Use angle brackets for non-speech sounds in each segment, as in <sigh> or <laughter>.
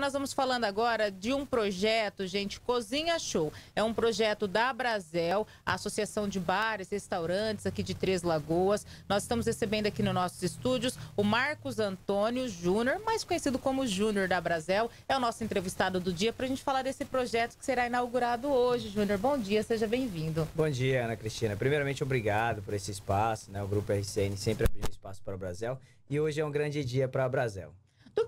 Nós vamos falando agora de um projeto, gente, Cozinha Show. É um projeto da Brasel, a Associação de Bares, Restaurantes aqui de Três Lagoas. Nós estamos recebendo aqui nos nossos estúdios o Marcos Antônio Júnior, mais conhecido como Júnior da Brasel. É o nosso entrevistado do dia para a gente falar desse projeto que será inaugurado hoje. Júnior, bom dia, seja bem-vindo. Bom dia, Ana Cristina. Primeiramente, obrigado por esse espaço, né? O Grupo RCN sempre abriu espaço para o Brasel e hoje é um grande dia para a Brasel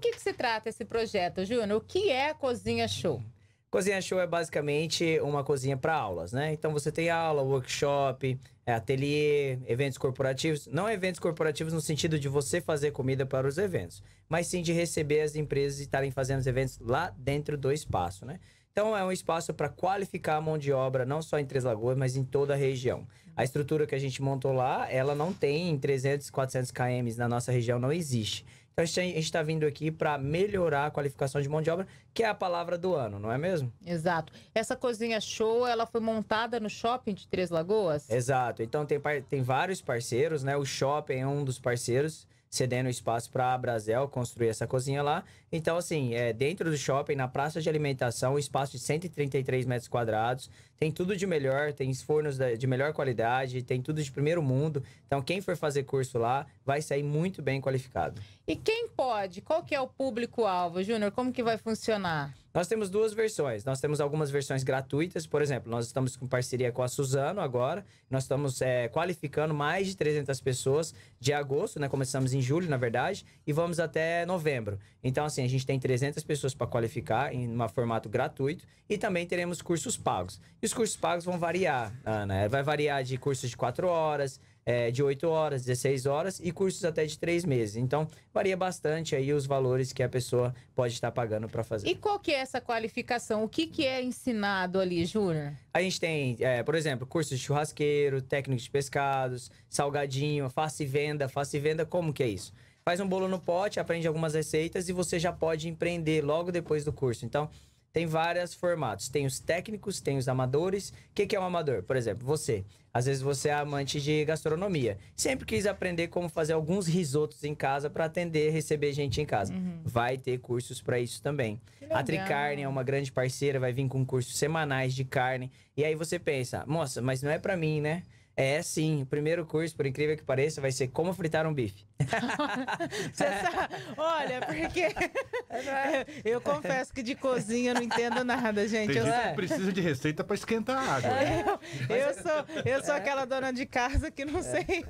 que, que se trata esse projeto, Júnior? O que é Cozinha Show? Cozinha Show é basicamente uma cozinha para aulas, né? Então você tem aula, workshop, é, ateliê, eventos corporativos. Não eventos corporativos no sentido de você fazer comida para os eventos, mas sim de receber as empresas e estarem fazendo os eventos lá dentro do espaço, né? Então é um espaço para qualificar a mão de obra não só em Três Lagoas, mas em toda a região. A estrutura que a gente montou lá, ela não tem 300, 400 km na nossa região, não existe. Então a gente está vindo aqui para melhorar a qualificação de mão de obra, que é a palavra do ano, não é mesmo? Exato. Essa cozinha show, ela foi montada no shopping de Três Lagoas? Exato. Então tem, tem vários parceiros, né? O shopping é um dos parceiros cedendo espaço para a Brasel construir essa cozinha lá. Então, assim, é, dentro do shopping, na praça de alimentação, um espaço de 133 metros quadrados, tem tudo de melhor, tem fornos de melhor qualidade, tem tudo de primeiro mundo. Então, quem for fazer curso lá vai sair muito bem qualificado. E quem pode? Qual que é o público-alvo, Júnior? Como que vai funcionar? Nós temos duas versões. Nós temos algumas versões gratuitas, por exemplo, nós estamos com parceria com a Suzano agora. Nós estamos é, qualificando mais de 300 pessoas de agosto, né? Começamos em julho, na verdade, e vamos até novembro. Então, assim, a gente tem 300 pessoas para qualificar em um formato gratuito e também teremos cursos pagos. E os cursos pagos vão variar, Ana. Vai variar de cursos de quatro horas, é, de 8 horas, 16 horas e cursos até de 3 meses. Então, varia bastante aí os valores que a pessoa pode estar pagando para fazer. E qual que é essa qualificação? O que, que é ensinado ali, Júnior? A gente tem, é, por exemplo, cursos de churrasqueiro, técnico de pescados, salgadinho, face venda. face venda, como que é isso? Faz um bolo no pote, aprende algumas receitas e você já pode empreender logo depois do curso. Então, tem vários formatos. Tem os técnicos, tem os amadores. O que, que, é um amador? Por exemplo, você. Às vezes você é amante de gastronomia. Sempre quis aprender como fazer alguns risotos em casa para atender, receber gente em casa. Uhum. Vai ter cursos para isso também. A Tricarne é uma grande parceira, vai vir com cursos semanais de carne. E aí você pensa, moça mas não é para mim, né? É, sim. O primeiro curso, por incrível que pareça, vai ser como fritar um bife. <laughs> Você sabe? Olha, porque é <laughs> eu, confesso que de cozinha não entendo nada, gente. Tem eu gente precisa de receita para esquentar a água. É, eu, eu, sou, eu sou é. aquela dona de casa que não é. sei.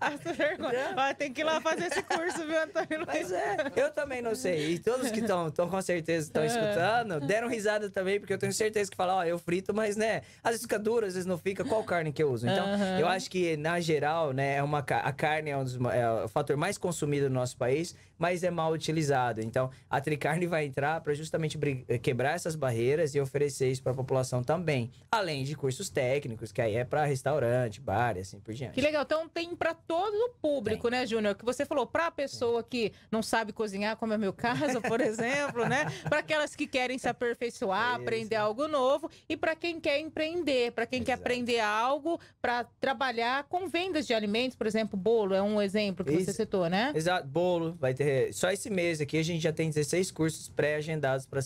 Essa <laughs> vergonha. tem que ir lá fazer esse curso, viu, Antônio? Mas é, eu também não sei. E todos que estão, com certeza, estão escutando, deram risada também, porque eu tenho certeza que falam, ó, eu frito, mas né, às vezes fica duro, às vezes não fica. Qual carne que eu uso? gostoso. Então, uhum. eu acho que, na geral, né, é uma, a carne é um dos é o fator mais consumido no nosso país mas é mal utilizado. Então, a Tricarne vai entrar para justamente eh, quebrar essas barreiras e oferecer isso para a população também. Além de cursos técnicos, que aí é para restaurante, bar e assim por diante. Que legal. Então, tem para todo o público, tem. né, Júnior? Que você falou, para a pessoa que não sabe cozinhar, como é meu caso, <laughs> por exemplo, né? Para aquelas que querem se aperfeiçoar, aprender algo novo e para quem quer empreender, para quem Exato. quer aprender algo para trabalhar com vendas de alimentos, por exemplo, bolo é um exemplo que você citou, né? Exato, bolo, vai ter é, só esse mês aqui a gente já tem 16 cursos pré-agendados para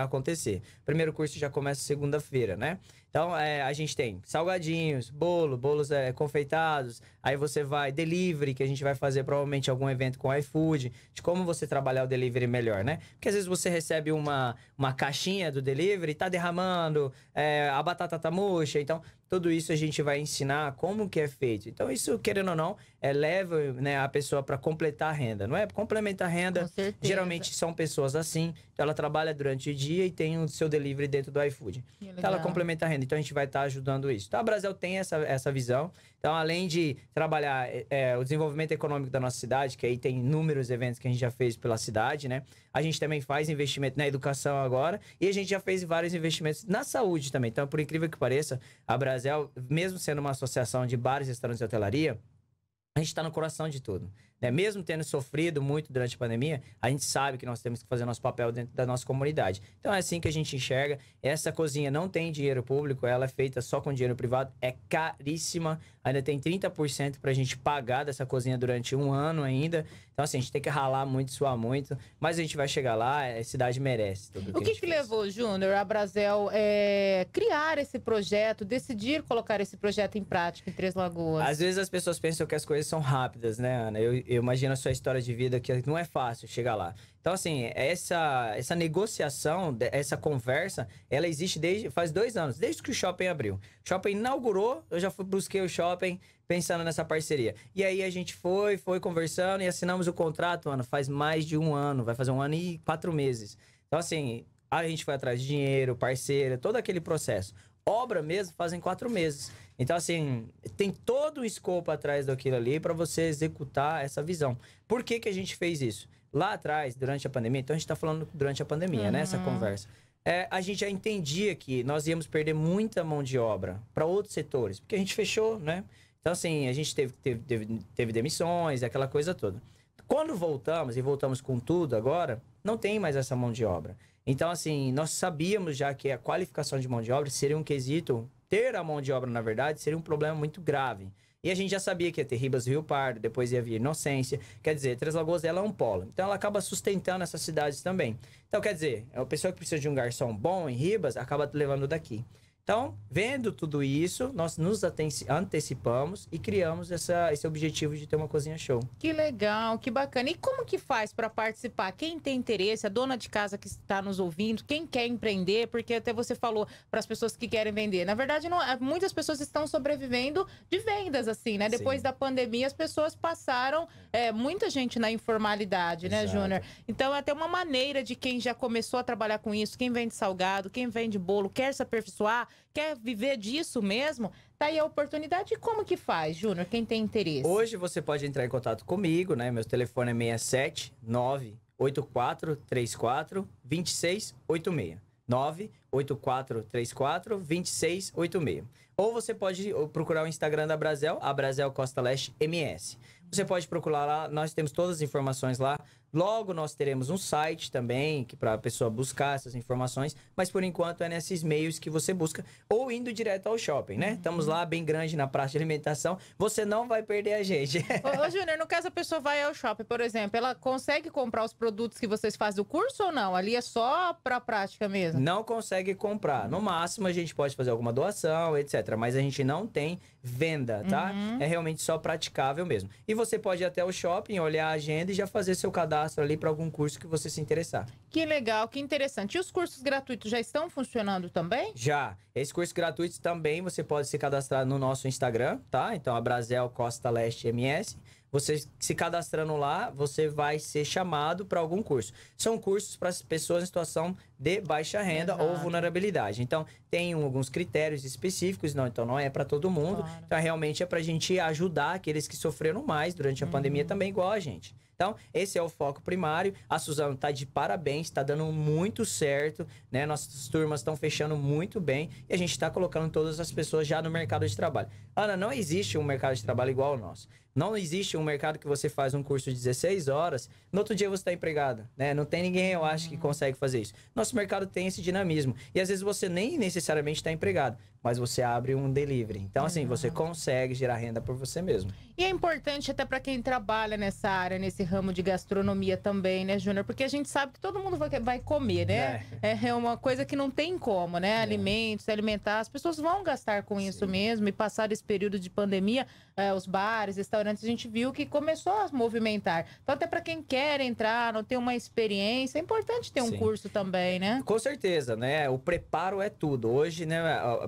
é, acontecer. O primeiro curso já começa segunda-feira, né? Então, é, a gente tem salgadinhos, bolo, bolos é, confeitados. Aí você vai, delivery, que a gente vai fazer provavelmente algum evento com iFood, de como você trabalhar o delivery melhor, né? Porque às vezes você recebe uma, uma caixinha do delivery, tá derramando, é, a batata tá murcha. Então, tudo isso a gente vai ensinar como que é feito. Então, isso, querendo ou não, é, leva né, a pessoa para completar a renda, não é? Complementar a renda, geralmente são pessoas assim. Então, ela trabalha durante o dia e tem o seu delivery dentro do iFood. Então, ela complementa a renda. Então, a gente vai estar tá ajudando isso. Então, a Brasil tem essa, essa visão. Então, além de trabalhar é, é, o desenvolvimento econômico da nossa cidade, que aí tem inúmeros eventos que a gente já fez pela cidade, né? A gente também faz investimento na educação agora e a gente já fez vários investimentos na saúde também. Então, por incrível que pareça, a Brasil mesmo sendo uma associação de bares, restaurantes e hotelaria, a gente está no coração de tudo né? Mesmo tendo sofrido muito durante a pandemia, a gente sabe que nós temos que fazer nosso papel dentro da nossa comunidade. Então é assim que a gente enxerga. Essa cozinha não tem dinheiro público, ela é feita só com dinheiro privado, é caríssima. Ainda tem 30% para a gente pagar dessa cozinha durante um ano ainda. Então, assim, a gente tem que ralar muito, suar muito, mas a gente vai chegar lá, é, a cidade merece tudo. O que, que, que levou, Júnior, a Brasil é, criar esse projeto, decidir colocar esse projeto em prática em Três Lagoas? Às vezes as pessoas pensam que as coisas são rápidas, né, Ana? Eu, eu imagino a sua história de vida que não é fácil chegar lá. Então, assim, essa, essa negociação, essa conversa, ela existe desde faz dois anos, desde que o shopping abriu. O shopping inaugurou, eu já fui, busquei o shopping pensando nessa parceria. E aí a gente foi, foi conversando e assinamos o contrato, mano, faz mais de um ano, vai fazer um ano e quatro meses. Então, assim, a gente foi atrás de dinheiro, parceira, todo aquele processo. Obra mesmo fazem quatro meses. Então, assim, tem todo um escopo atrás daquilo ali para você executar essa visão. Por que, que a gente fez isso? Lá atrás, durante a pandemia, então a gente está falando durante a pandemia, uhum. né? Essa uhum. conversa. É, a gente já entendia que nós íamos perder muita mão de obra para outros setores, porque a gente fechou, né? Então, assim, a gente teve, teve, teve, teve demissões, aquela coisa toda. Quando voltamos, e voltamos com tudo agora, não tem mais essa mão de obra. Então, assim, nós sabíamos já que a qualificação de mão de obra seria um quesito ter a mão de obra, na verdade, seria um problema muito grave. E a gente já sabia que ia ter Ribas Rio Pardo, depois ia vir Inocência. Quer dizer, Três Lagoas ela é um polo. Então ela acaba sustentando essas cidades também. Então, quer dizer, é uma pessoa que precisa de um garçom bom em Ribas acaba levando daqui. Então, vendo tudo isso, nós nos antecipamos e criamos essa, esse objetivo de ter uma cozinha show. Que legal, que bacana. E como que faz para participar? Quem tem interesse, a dona de casa que está nos ouvindo, quem quer empreender, porque até você falou para as pessoas que querem vender. Na verdade, não, é, muitas pessoas estão sobrevivendo de vendas, assim, né? Depois Sim. da pandemia, as pessoas passaram, é, muita gente na informalidade, né, Júnior? Então, é até uma maneira de quem já começou a trabalhar com isso, quem vende salgado, quem vende bolo, quer se aperfeiçoar quer viver disso mesmo, tá aí a oportunidade. E como que faz, Júnior? Quem tem interesse? Hoje você pode entrar em contato comigo, né? Meu telefone é 67 98434 2686. 984342686. Ou você pode procurar o Instagram da Brasel, a Brasel Costa Leste MS. Você pode procurar lá, nós temos todas as informações lá, Logo nós teremos um site também, que para a pessoa buscar essas informações, mas por enquanto é nesses meios que você busca, ou indo direto ao shopping, né? Uhum. Estamos lá bem grande na praça de alimentação, você não vai perder a gente. <laughs> ô, ô Júnior, no caso a pessoa vai ao shopping, por exemplo, ela consegue comprar os produtos que vocês fazem o curso ou não? Ali é só para prática mesmo? Não consegue comprar. No máximo a gente pode fazer alguma doação, etc. Mas a gente não tem venda, tá? Uhum. É realmente só praticável mesmo. E você pode ir até o shopping, olhar a agenda e já fazer seu cadastro cadastro ali para algum curso que você se interessar. Que legal, que interessante. E os cursos gratuitos já estão funcionando também? Já. Esses cursos gratuitos também você pode se cadastrar no nosso Instagram, tá? Então, a Brasel Costa Leste MS. Você se cadastrando lá, você vai ser chamado para algum curso. São cursos para as pessoas em situação de baixa renda Exato. ou vulnerabilidade. Então, tem alguns critérios específicos, não, então não é para todo mundo. Claro. Então, realmente é para a gente ajudar aqueles que sofreram mais durante a uhum. pandemia também, igual a gente. Então, esse é o foco primário. A Suzano está de parabéns, está dando muito certo, né? Nossas turmas estão fechando muito bem e a gente está colocando todas as pessoas já no mercado de trabalho. Ana, não existe um mercado de trabalho igual ao nosso. Não existe um mercado que você faz um curso de 16 horas, no outro dia você está empregado, né? Não tem ninguém, eu acho, que uhum. consegue fazer isso. Nosso mercado tem esse dinamismo. E às vezes você nem necessariamente está empregado mas você abre um delivery. Então, assim, você consegue gerar renda por você mesmo. E é importante até para quem trabalha nessa área, nesse ramo de gastronomia também, né, Júnior? Porque a gente sabe que todo mundo vai comer, né? É. é, é uma coisa que não tem como, né? É. Alimentos, alimentar. As pessoas vão gastar com Sim. isso mesmo. E passado esse período de pandemia, é, os bares, restaurantes, a gente viu que começou a movimentar. Então, até para quem quer entrar, não tem uma experiência, é importante ter um Sim. curso também, né? Com certeza, né? O preparo é tudo. Hoje, né?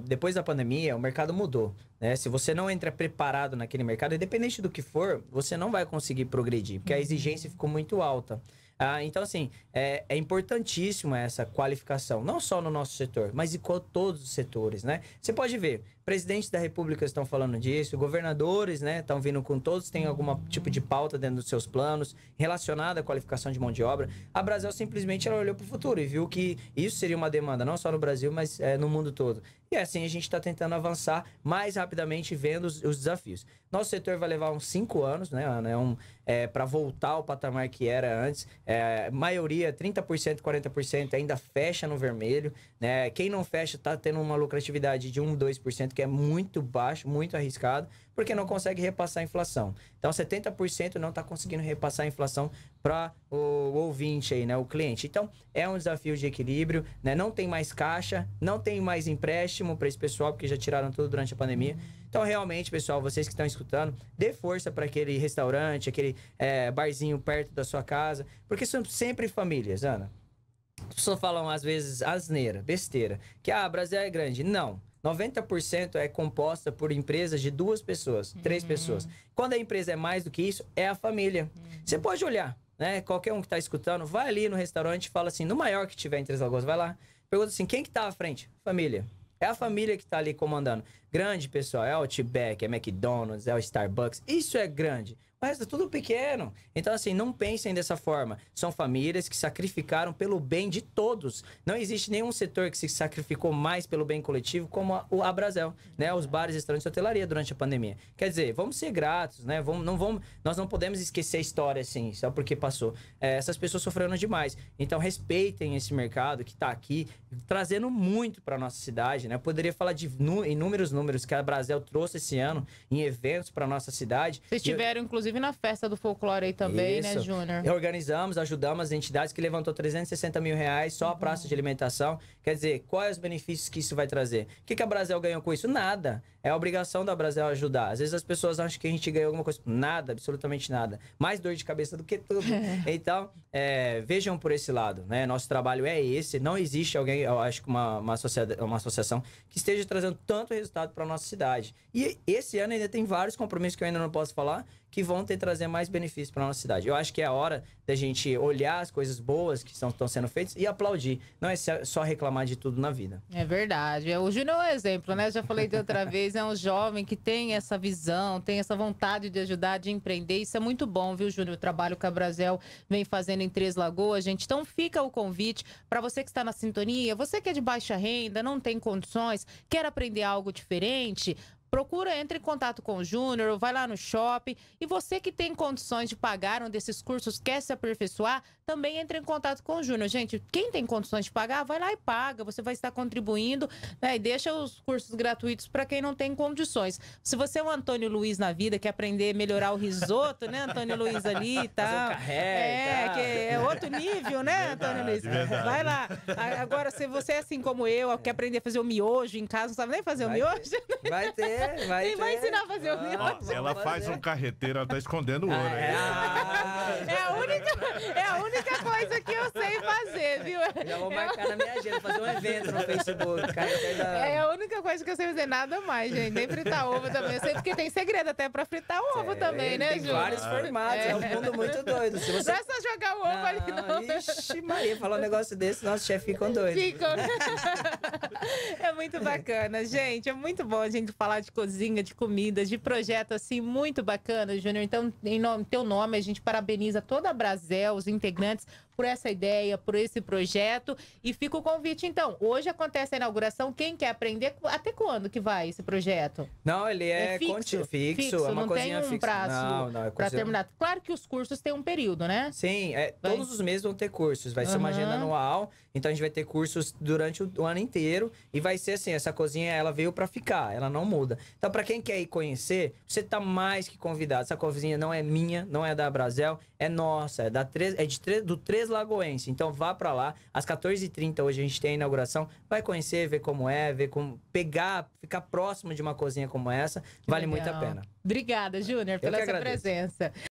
Depois depois da pandemia, o mercado mudou. Né? Se você não entra preparado naquele mercado, independente do que for, você não vai conseguir progredir, porque a uhum. exigência ficou muito alta. Ah, então, assim, é, é importantíssima essa qualificação, não só no nosso setor, mas em todos os setores, né? Você pode ver, presidentes da república estão falando disso, governadores, né, estão vindo com todos, têm algum tipo de pauta dentro dos seus planos relacionada à qualificação de mão de obra. A Brasil simplesmente ela olhou para o futuro e viu que isso seria uma demanda, não só no Brasil, mas é, no mundo todo. E assim a gente está tentando avançar mais rapidamente, vendo os, os, desafios. Nosso setor vai levar uns cinco anos, né, Ana? É um, é, para voltar ao patamar que era antes. É, maioria, 30%, 40% ainda fecha no vermelho. Né? Quem não fecha está tendo uma lucratividade de 1, 2%, que é muito baixo, muito arriscado, porque não consegue repassar a inflação. Então, 70% não está conseguindo repassar a inflação para o ouvinte aí, né, o cliente. Então, é um desafio de equilíbrio, né? Não tem mais caixa, não tem mais empréstimo para esse pessoal, porque já tiraram tudo durante a pandemia. Então, realmente, pessoal, vocês que estão escutando, dê força para aquele restaurante, aquele é, barzinho perto da sua casa, porque são sempre famílias, Ana. As pessoas falam, às vezes, asneira, besteira. Que, ah, Brasil é grande. Não. 90% é composta por empresas de duas pessoas, uhum. três pessoas. Quando a empresa é mais do que isso, é a família. Uhum. Você pode olhar, né? Qualquer um que está escutando, vai ali no restaurante e fala assim, no maior que tiver em Três Lagoas, vai lá. Pergunta assim, quem que tá à frente? Família. É a família que está ali comandando. Grande, pessoal, é o Outback, é McDonald's, é o Starbucks. Isso é grande mas é tá tudo pequeno. Então, assim, não pensem dessa forma. São famílias que sacrificaram pelo bem de todos. Não existe nenhum setor que se sacrificou mais pelo bem coletivo como a, o Abrazel, né? Os bares, restaurantes e hotelaria durante a pandemia. Quer dizer, vamos ser gratos, né? Vamos, não vamos, nós não podemos esquecer a história, assim, só porque passou. É, essas pessoas sofreram demais. Então, respeitem esse mercado que está aqui, trazendo muito para nossa cidade, né? Eu poderia falar de inúmeros números que a Abrazel trouxe esse ano em eventos para nossa cidade. Vocês tiveram, eu... inclusive, inclusive na festa do folclore aí também, né, Isso. né, Júnior? Organizamos, ajudamos as entidades que levantou 360 mil reais só a praça de alimentação. Quer dizer, quais os benefícios que isso vai trazer? O que, que a Brasil ganhou com isso? Nada. É a obrigação da Brasil ajudar. Às vezes as pessoas acham que a gente ganhou alguma coisa. Nada, absolutamente nada. Mais dor de cabeça do que tudo. <laughs> então, é, vejam por esse lado, né? Nosso trabalho é esse. Não existe alguém, eu acho que uma, uma, associa uma associação que esteja trazendo tanto resultado para nossa cidade. E esse ano ainda tem vários compromissos que eu ainda não posso falar, que vão ter trazer mais benefícios para nossa cidade. Eu acho que é a hora da gente olhar as coisas boas que estão sendo feitas e aplaudir. Não é só reclamar de tudo na vida. É verdade. É, o Júnior é um exemplo, né? já falei de outra <laughs> vez, é um jovem que tem essa visão, tem essa vontade de ajudar, de empreender. Isso é muito bom, viu, Júnior? O trabalho que a Brasel vem fazendo em Três Lagoas, gente. Então fica o convite para você que está na sintonia, você que é de baixa renda, não tem condições, quer aprender algo diferente, Procura, entre em contato com o Júnior, vai lá no shopping. E você que tem condições de pagar um desses cursos, quer se aperfeiçoar, também entre em contato com o Júnior. Gente, quem tem condições de pagar, vai lá e paga. Você vai estar contribuindo né? e deixa os cursos gratuitos para quem não tem condições. Se você é um Antônio Luiz na vida, quer aprender a melhorar o risoto, né, Antônio Luiz ali e <laughs> tal. Fazer é, que é outro nível, né, verdade, Antônio Luiz? Verdade. Vai lá. Agora, se você é assim como eu, quer aprender a fazer o miojo em casa, não sabe nem fazer vai o miojo? Ter. Né? Vai ter. É, vai Quem vai ensinar a fazer o ah. Ó, ela faz um carreteiro, ela tá escondendo o ouro. Ah, é, aí. é, a única, é a única coisa que eu sei fazer, viu? Já vou marcar na minha agenda, fazer um evento no Facebook. cara. É a única coisa que eu sei fazer, nada mais, gente. Nem fritar ovo também. Eu sei porque tem segredo até pra fritar ovo também, né, Ju? Tem vários formatos, é. é. um mundo muito doido. Se você... Não é só jogar o ovo não, ali, não. Ixi, Maria, falar um negócio desse, nosso chefe ficou doido. Ficou. <laughs> É muito bacana, gente. É muito bom a gente falar de cozinha, de comidas, de projeto assim, muito bacana, Júnior. Então, em nome, teu nome, a gente parabeniza toda a Brasel, os integrantes, por essa ideia, por esse projeto. E fica o convite, então. Hoje acontece a inauguração. Quem quer aprender, até quando que vai esse projeto? Não, ele é, é fixo, fixo, fixo, é uma não tem um fixa. prazo não, não, é para terminar. Claro que os cursos têm um período, né? Sim, é, todos os meses vão ter cursos. Vai uhum. ser uma agenda anual, então a gente vai ter cursos durante o, o ano inteiro. E vai ser assim, essa cozinha, ela veio para ficar, ela não muda. Então, para quem quer ir conhecer, você tá mais que convidado. Essa cozinha não é minha, não é da Brasel, é nossa, é, da 3, é de três do três lagoense. Então vá para lá. Às 14h30 hoje a gente tem a inauguração. Vai conhecer, ver como é, ver como. Pegar, ficar próximo de uma cozinha como essa. Que vale legal. muito a pena. Obrigada, Júnior, pela sua presença.